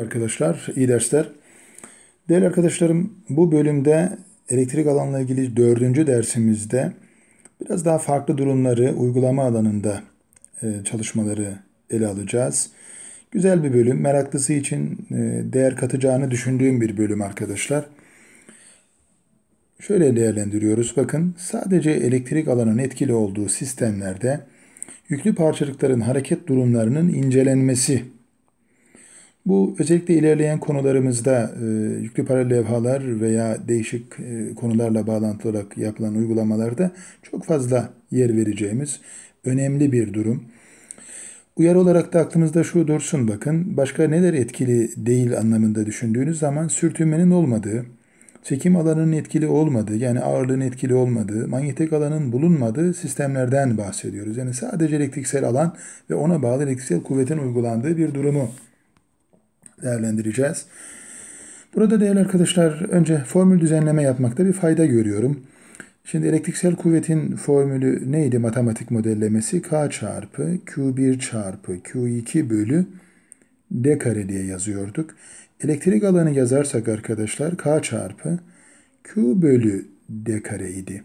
Arkadaşlar iyi dersler. Değerli arkadaşlarım bu bölümde elektrik alanla ilgili dördüncü dersimizde biraz daha farklı durumları uygulama alanında e, çalışmaları ele alacağız. Güzel bir bölüm. Meraklısı için e, değer katacağını düşündüğüm bir bölüm arkadaşlar. Şöyle değerlendiriyoruz. Bakın sadece elektrik alanın etkili olduğu sistemlerde yüklü parçacıkların hareket durumlarının incelenmesi bu özellikle ilerleyen konularımızda e, yüklü para levhalar veya değişik e, konularla bağlantılı olarak yapılan uygulamalarda çok fazla yer vereceğimiz önemli bir durum. Uyarı olarak da aklımızda şu dursun bakın. Başka neler etkili değil anlamında düşündüğünüz zaman sürtünmenin olmadığı, çekim alanının etkili olmadığı yani ağırlığın etkili olmadığı, manyetik alanın bulunmadığı sistemlerden bahsediyoruz. Yani sadece elektriksel alan ve ona bağlı elektriksel kuvvetin uygulandığı bir durumu değerlendireceğiz. Burada değerli arkadaşlar önce formül düzenleme yapmakta bir fayda görüyorum. Şimdi elektriksel kuvvetin formülü neydi matematik modellemesi? K çarpı Q1 çarpı Q2 bölü D kare diye yazıyorduk. Elektrik alanı yazarsak arkadaşlar K çarpı Q bölü D kare idi.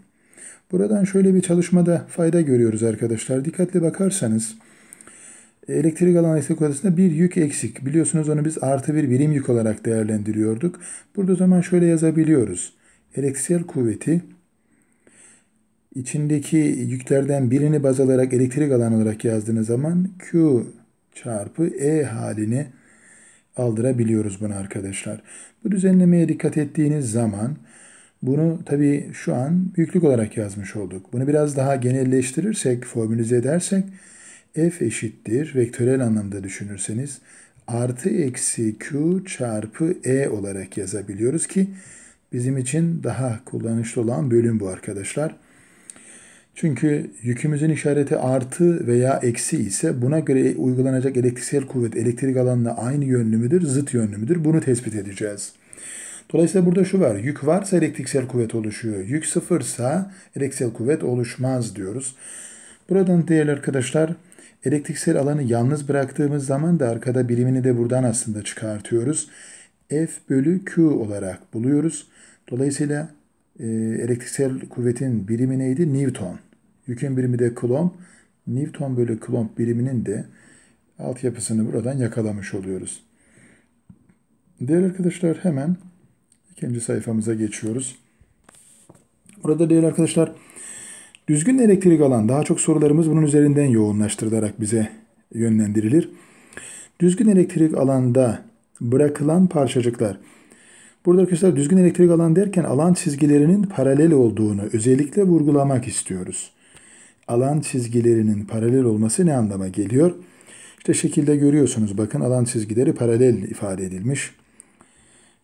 Buradan şöyle bir çalışmada fayda görüyoruz arkadaşlar. Dikkatli bakarsanız elektrik alan esnek odasında bir yük eksik. Biliyorsunuz onu biz artı bir birim yük olarak değerlendiriyorduk. Burada o zaman şöyle yazabiliyoruz. Elektriksel kuvveti içindeki yüklerden birini baz alarak elektrik alan olarak yazdığınız zaman Q çarpı E halini aldırabiliyoruz bunu arkadaşlar. Bu düzenlemeye dikkat ettiğiniz zaman bunu tabii şu an büyüklük olarak yazmış olduk. Bunu biraz daha genelleştirirsek, formülize edersek f eşittir vektörel anlamda düşünürseniz artı eksi q çarpı e olarak yazabiliyoruz ki bizim için daha kullanışlı olan bölüm bu arkadaşlar. Çünkü yükümüzün işareti artı veya eksi ise buna göre uygulanacak elektriksel kuvvet elektrik alanına aynı yönlü müdür, zıt yönlü müdür? Bunu tespit edeceğiz. Dolayısıyla burada şu var. Yük varsa elektriksel kuvvet oluşuyor. Yük sıfırsa elektriksel kuvvet oluşmaz diyoruz. Buradan değerli arkadaşlar Elektriksel alanı yalnız bıraktığımız zaman da arkada birimini de buradan aslında çıkartıyoruz. F bölü Q olarak buluyoruz. Dolayısıyla e, elektriksel kuvvetin birimi neydi? Newton. Yükün birimi de Coulomb. Newton bölü Coulomb biriminin de altyapısını buradan yakalamış oluyoruz. Değerli arkadaşlar hemen ikinci sayfamıza geçiyoruz. Burada değerli arkadaşlar Düzgün elektrik alan daha çok sorularımız bunun üzerinden yoğunlaştırılarak bize yönlendirilir. Düzgün elektrik alanda bırakılan parçacıklar. Burada arkadaşlar düzgün elektrik alan derken alan çizgilerinin paralel olduğunu özellikle vurgulamak istiyoruz. Alan çizgilerinin paralel olması ne anlama geliyor? İşte şekilde görüyorsunuz bakın alan çizgileri paralel ifade edilmiş.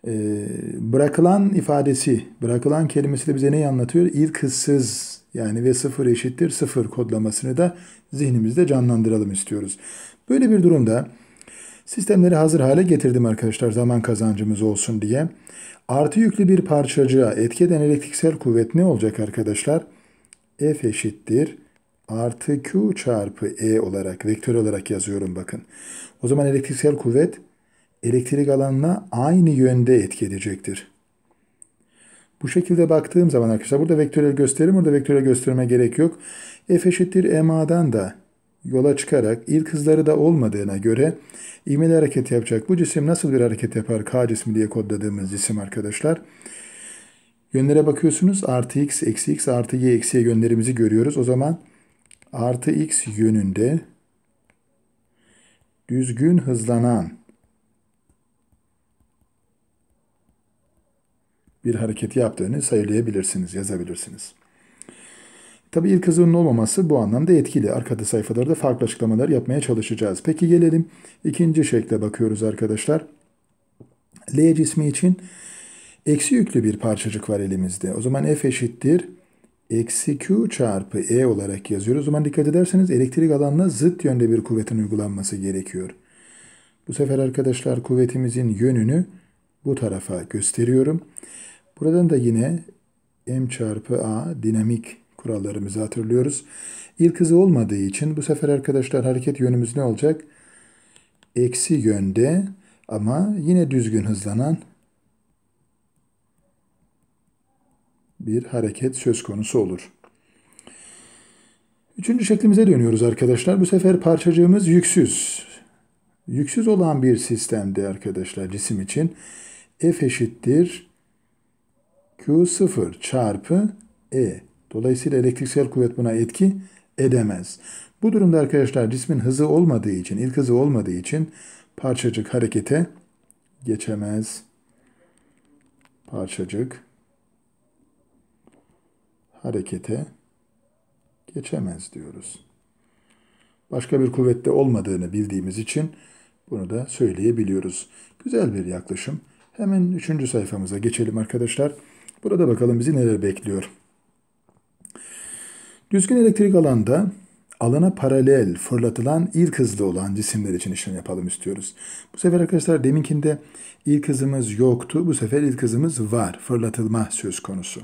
Ee, bırakılan ifadesi, bırakılan kelimesi de bize neyi anlatıyor? İlk hızsız yani ve sıfır eşittir sıfır kodlamasını da zihnimizde canlandıralım istiyoruz. Böyle bir durumda sistemleri hazır hale getirdim arkadaşlar zaman kazancımız olsun diye. Artı yüklü bir parçacığa etki eden elektriksel kuvvet ne olacak arkadaşlar? F eşittir artı Q çarpı E olarak vektör olarak yazıyorum bakın. O zaman elektriksel kuvvet elektrik alanına aynı yönde etki edecektir. Bu şekilde baktığım zaman arkadaşlar burada vektörel gösterim, burada vektörel gösterime gerek yok. F eşittir MA'dan da yola çıkarak ilk hızları da olmadığına göre ivmeli hareket yapacak. Bu cisim nasıl bir hareket yapar? K cismi diye kodladığımız cisim arkadaşlar. Yönlere bakıyorsunuz. Artı x, eksi x, artı y, eksi y yönlerimizi görüyoruz. O zaman artı x yönünde düzgün hızlanan bir hareket yaptığını söyleyebilirsiniz, yazabilirsiniz. Tabi ilk hızının olmaması bu anlamda etkili. Arkada sayfalarda farklı açıklamalar yapmaya çalışacağız. Peki gelelim ikinci şekle bakıyoruz arkadaşlar. L cismi için eksi yüklü bir parçacık var elimizde. O zaman F eşittir eksi Q çarpı E olarak yazıyoruz. O zaman dikkat ederseniz elektrik alanına zıt yönde bir kuvvetin uygulanması gerekiyor. Bu sefer arkadaşlar kuvvetimizin yönünü bu tarafa gösteriyorum. Buradan da yine M çarpı A dinamik kurallarımızı hatırlıyoruz. İlk hızı olmadığı için bu sefer arkadaşlar hareket yönümüz ne olacak? Eksi yönde ama yine düzgün hızlanan bir hareket söz konusu olur. Üçüncü şeklimize dönüyoruz arkadaşlar. Bu sefer parçacığımız yüksüz. Yüksüz olan bir sistemde arkadaşlar cisim için F eşittir Q0 çarpı E. Dolayısıyla elektriksel kuvvet buna etki edemez. Bu durumda arkadaşlar cismin hızı olmadığı için, ilk hızı olmadığı için parçacık harekete geçemez. Parçacık harekete geçemez diyoruz. Başka bir kuvvette olmadığını bildiğimiz için bunu da söyleyebiliyoruz. Güzel bir yaklaşım. Hemen üçüncü sayfamıza geçelim arkadaşlar. Burada bakalım bizi neler bekliyor. Düzgün elektrik alanda alana paralel fırlatılan ilk hızlı olan cisimler için işlem yapalım istiyoruz. Bu sefer arkadaşlar deminkinde ilk hızımız yoktu. Bu sefer ilk hızımız var. Fırlatılma söz konusu.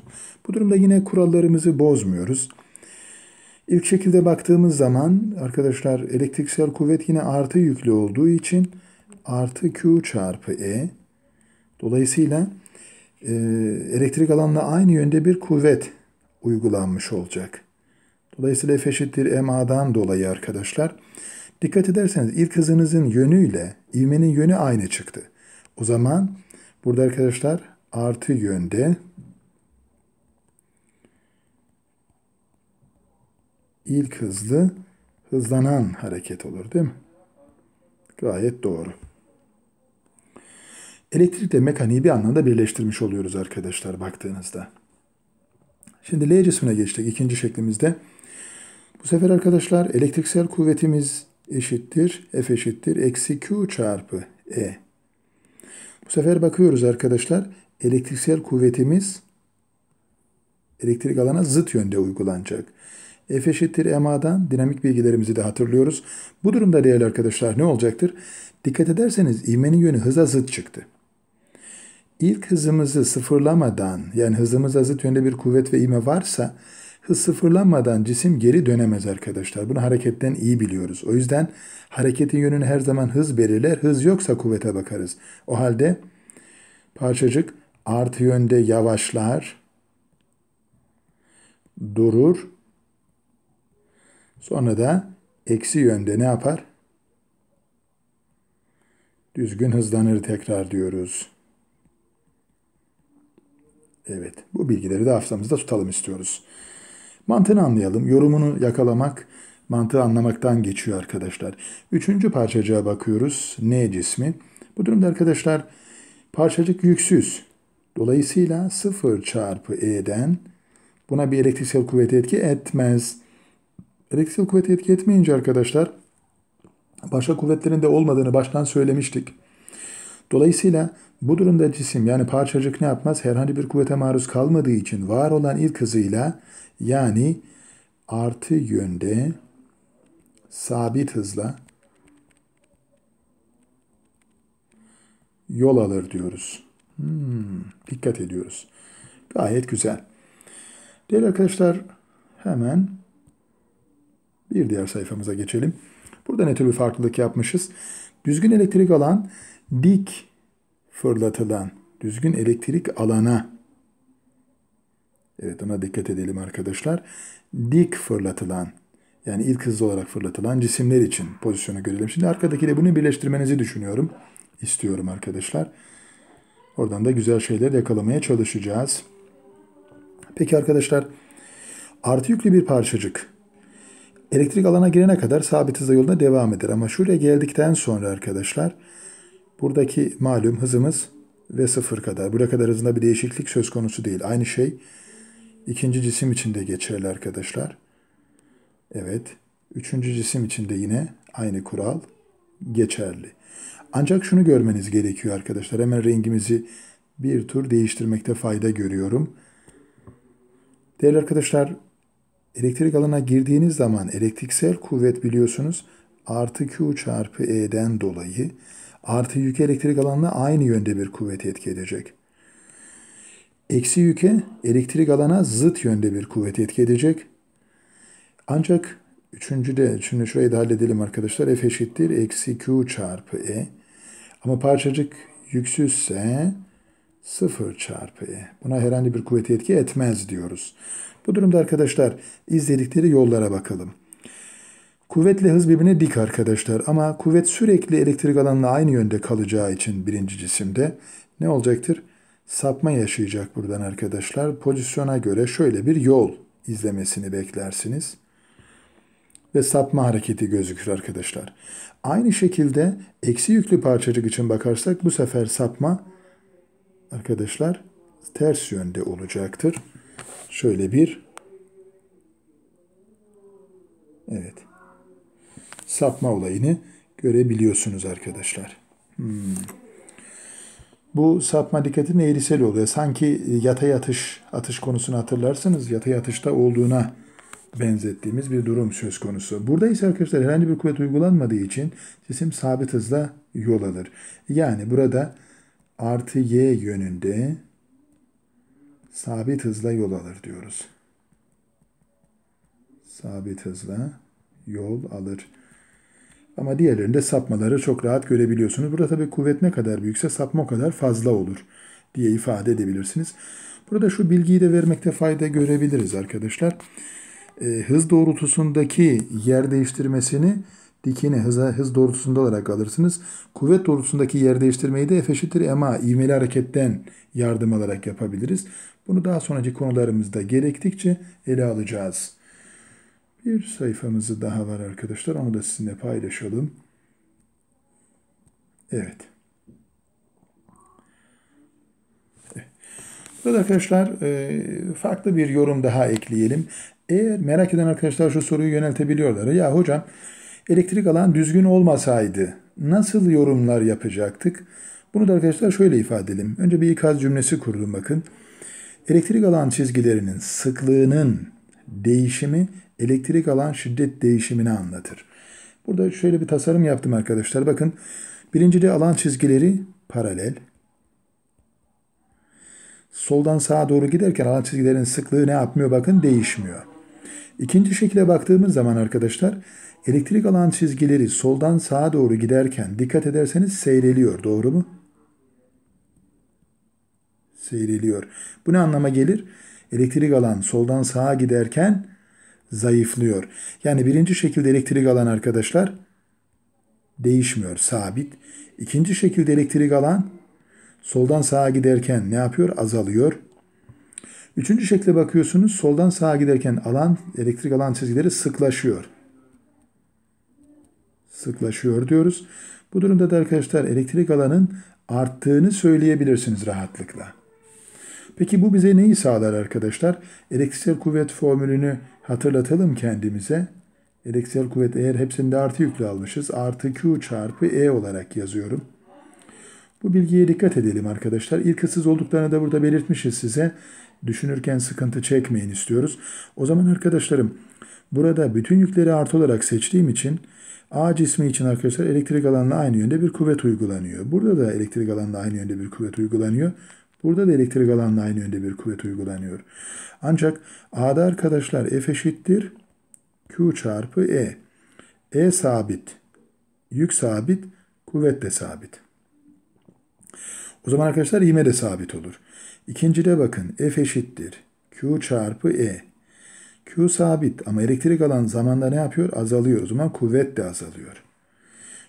Bu durumda yine kurallarımızı bozmuyoruz. İlk şekilde baktığımız zaman arkadaşlar elektriksel kuvvet yine artı yüklü olduğu için artı Q çarpı E. Dolayısıyla ee, elektrik alanla aynı yönde bir kuvvet uygulanmış olacak. Dolayısıyla F eşittir MA'dan dolayı arkadaşlar dikkat ederseniz ilk hızınızın yönüyle ivmenin yönü aynı çıktı. O zaman burada arkadaşlar artı yönde ilk hızlı hızlanan hareket olur değil mi? Gayet doğru elektrikle mekaniği bir anlamda birleştirmiş oluyoruz arkadaşlar baktığınızda. Şimdi L cismine geçtik ikinci şeklimizde. Bu sefer arkadaşlar elektriksel kuvvetimiz eşittir F eşittir eksi Q çarpı E. Bu sefer bakıyoruz arkadaşlar elektriksel kuvvetimiz elektrik alana zıt yönde uygulanacak. F eşittir MA'dan dinamik bilgilerimizi de hatırlıyoruz. Bu durumda değerli arkadaşlar ne olacaktır? Dikkat ederseniz ivmenin yönü hıza zıt çıktı ilk hızımızı sıfırlamadan yani hızımızda zıt yönde bir kuvvet ve ime varsa hız sıfırlanmadan cisim geri dönemez arkadaşlar. Bunu hareketten iyi biliyoruz. O yüzden hareketin yönünü her zaman hız belirler. Hız yoksa kuvvete bakarız. O halde parçacık artı yönde yavaşlar, durur. Sonra da eksi yönde ne yapar? Düzgün hızlanır tekrar diyoruz. Evet, bu bilgileri de hafızamızda tutalım istiyoruz. Mantığını anlayalım, yorumunu yakalamak, mantığı anlamaktan geçiyor arkadaşlar. Üçüncü parçacığa bakıyoruz, N cismi. Bu durumda arkadaşlar parçacık yüksüz. Dolayısıyla 0 çarpı E'den buna bir elektriksel kuvvet etki etmez. Elektriksel kuvvet etki etmeyince arkadaşlar başka kuvvetlerin de olmadığını baştan söylemiştik. Dolayısıyla bu durumda cisim yani parçacık ne yapmaz? Herhangi bir kuvvete maruz kalmadığı için var olan ilk hızıyla yani artı yönde sabit hızla yol alır diyoruz. Hmm, dikkat ediyoruz. Gayet güzel. Değerli arkadaşlar hemen bir diğer sayfamıza geçelim. Burada ne tür bir farklılık yapmışız? Düzgün elektrik alan dik fırlatılan düzgün elektrik alana Evet ona dikkat edelim arkadaşlar. Dik fırlatılan yani ilk hızlı olarak fırlatılan cisimler için pozisyonu görelim. Şimdi arkadakiyle bunu birleştirmenizi düşünüyorum. istiyorum arkadaşlar. Oradan da güzel şeyler yakalamaya çalışacağız. Peki arkadaşlar artı yüklü bir parçacık elektrik alana girene kadar sabit hızla yoluna devam eder. Ama şuraya geldikten sonra arkadaşlar Buradaki malum hızımız ve 0 kadar. Buraya kadar hızında bir değişiklik söz konusu değil. Aynı şey ikinci cisim için de geçerli arkadaşlar. Evet. Üçüncü cisim için de yine aynı kural geçerli. Ancak şunu görmeniz gerekiyor arkadaşlar. Hemen rengimizi bir tur değiştirmekte fayda görüyorum. Değerli arkadaşlar, elektrik alana girdiğiniz zaman elektriksel kuvvet biliyorsunuz artı Q çarpı E'den dolayı artı yüke elektrik alanına aynı yönde bir kuvvet etki edecek. Eksi yüke elektrik alana zıt yönde bir kuvvet etki edecek. Ancak üçüncüde, şimdi şurayı da halledelim arkadaşlar. F eşittir eksi Q çarpı E. Ama parçacık yüksüzse 0 çarpı E. Buna herhangi bir kuvvet etki etmez diyoruz. Bu durumda arkadaşlar izledikleri yollara bakalım. Kuvvetle hız birbirine dik arkadaşlar ama kuvvet sürekli elektrik alanla aynı yönde kalacağı için birinci cisimde ne olacaktır? Sapma yaşayacak buradan arkadaşlar. Pozisyona göre şöyle bir yol izlemesini beklersiniz ve sapma hareketi gözükür arkadaşlar. Aynı şekilde eksi yüklü parçacık için bakarsak bu sefer sapma arkadaşlar ters yönde olacaktır. Şöyle bir Evet sapma olayını görebiliyorsunuz arkadaşlar. Hmm. Bu sapma dikkatin eğrisel oluyor. Sanki yatay atış, atış konusunu hatırlarsanız yatay atışta olduğuna benzettiğimiz bir durum söz konusu. Burada ise arkadaşlar herhangi bir kuvvet uygulanmadığı için cisim sabit hızla yol alır. Yani burada artı y yönünde sabit hızla yol alır diyoruz. Sabit hızla yol alır. Ama diğerlerinde sapmaları çok rahat görebiliyorsunuz. Burada tabii kuvvet ne kadar büyükse sapma o kadar fazla olur diye ifade edebilirsiniz. Burada şu bilgiyi de vermekte fayda görebiliriz arkadaşlar. E, hız doğrultusundaki yer değiştirmesini dikini hıza, hız doğrultusunda olarak alırsınız. Kuvvet doğrultusundaki yer değiştirmeyi de F eşittir ema ivmeli hareketten yardım alarak yapabiliriz. Bunu daha sonraki konularımızda gerektikçe ele alacağız. Bir sayfamızı daha var arkadaşlar. Onu da sizinle paylaşalım. Evet. Burada arkadaşlar e, farklı bir yorum daha ekleyelim. Eğer merak eden arkadaşlar şu soruyu yöneltebiliyorlar. Ya hocam elektrik alan düzgün olmasaydı nasıl yorumlar yapacaktık? Bunu da arkadaşlar şöyle ifade edelim. Önce bir ikaz cümlesi kurdum bakın. Elektrik alan çizgilerinin sıklığının değişimi elektrik alan şiddet değişimini anlatır. Burada şöyle bir tasarım yaptım arkadaşlar. Bakın birincide alan çizgileri paralel. Soldan sağa doğru giderken alan çizgilerin sıklığı ne yapmıyor bakın değişmiyor. İkinci şekilde baktığımız zaman arkadaşlar elektrik alan çizgileri soldan sağa doğru giderken dikkat ederseniz seyreliyor doğru mu? Seyreliyor. Bu ne anlama gelir? Elektrik alan soldan sağa giderken zayıflıyor. Yani birinci şekilde elektrik alan arkadaşlar değişmiyor, sabit. İkinci şekilde elektrik alan soldan sağa giderken ne yapıyor? Azalıyor. Üçüncü şekle bakıyorsunuz. Soldan sağa giderken alan, elektrik alan çizgileri sıklaşıyor. Sıklaşıyor diyoruz. Bu durumda da arkadaşlar elektrik alanın arttığını söyleyebilirsiniz rahatlıkla. Peki bu bize neyi sağlar arkadaşlar? Elektriksel kuvvet formülünü hatırlatalım kendimize. Elektriksel kuvvet eğer hepsinde artı yüklü almışız. Artı Q çarpı E olarak yazıyorum. Bu bilgiye dikkat edelim arkadaşlar. İlk ıssız olduklarını da burada belirtmişiz size. Düşünürken sıkıntı çekmeyin istiyoruz. O zaman arkadaşlarım burada bütün yükleri artı olarak seçtiğim için A cismi için arkadaşlar elektrik alanına aynı yönde bir kuvvet uygulanıyor. Burada da elektrik alanına aynı yönde bir kuvvet uygulanıyor. Burada da elektrik alanına aynı yönde bir kuvvet uygulanıyor. Ancak A'da arkadaşlar F eşittir Q çarpı E. E sabit. Yük sabit. Kuvvet de sabit. O zaman arkadaşlar ivme de sabit olur. İkincide bakın F eşittir. Q çarpı E. Q sabit ama elektrik alan zamanda ne yapıyor? Azalıyor. O zaman kuvvet de azalıyor.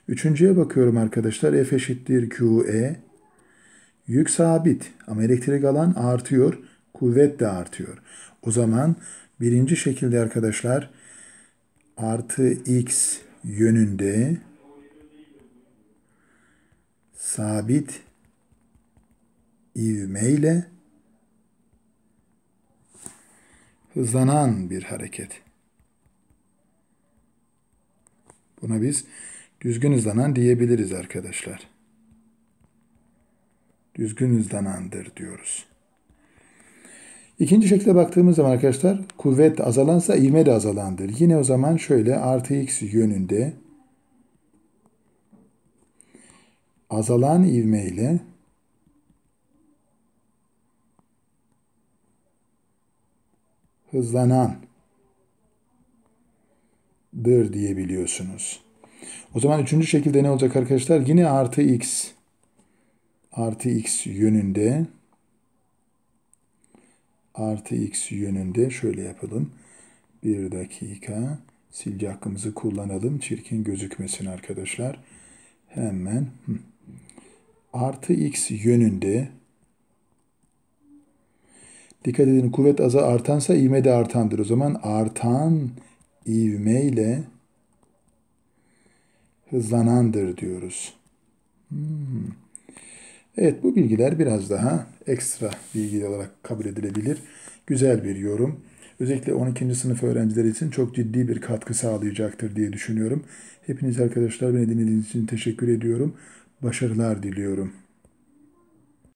Üçüncüye bakıyorum arkadaşlar. F eşittir Q E. Yük sabit ama elektrik alan artıyor, kuvvet de artıyor. O zaman birinci şekilde arkadaşlar artı x yönünde sabit ivmeyle hızlanan bir hareket. Buna biz düzgün hızlanan diyebiliriz arkadaşlar düzgün hızlanandır diyoruz. İkinci şekle baktığımız zaman arkadaşlar kuvvet azalansa ivme de azalandır. Yine o zaman şöyle artı x yönünde azalan ivme ile hızlanandır diyebiliyorsunuz. O zaman üçüncü şekilde ne olacak arkadaşlar? Yine artı x artı x yönünde artı x yönünde şöyle yapalım. Bir dakika silgi hakkımızı kullanalım. Çirkin gözükmesin arkadaşlar. Hemen artı x yönünde dikkat edin kuvvet aza artansa ivme de artandır. O zaman artan ivme ile hızlanandır diyoruz. Hmm. Evet bu bilgiler biraz daha ekstra bilgi olarak kabul edilebilir. Güzel bir yorum. Özellikle 12. sınıf öğrencileri için çok ciddi bir katkı sağlayacaktır diye düşünüyorum. Hepiniz arkadaşlar beni dinlediğiniz için teşekkür ediyorum. Başarılar diliyorum.